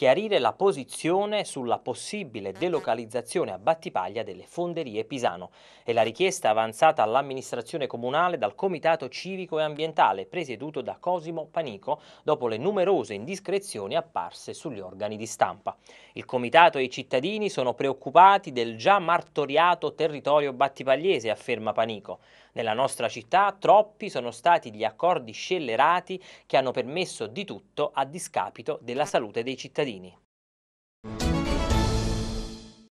chiarire la posizione sulla possibile delocalizzazione a Battipaglia delle fonderie Pisano. È la richiesta avanzata all'amministrazione comunale dal Comitato Civico e Ambientale, presieduto da Cosimo Panico, dopo le numerose indiscrezioni apparse sugli organi di stampa. Il Comitato e i cittadini sono preoccupati del già martoriato territorio battipagliese, afferma Panico. Nella nostra città troppi sono stati gli accordi scellerati che hanno permesso di tutto a discapito della eh. salute dei cittadini. Carini.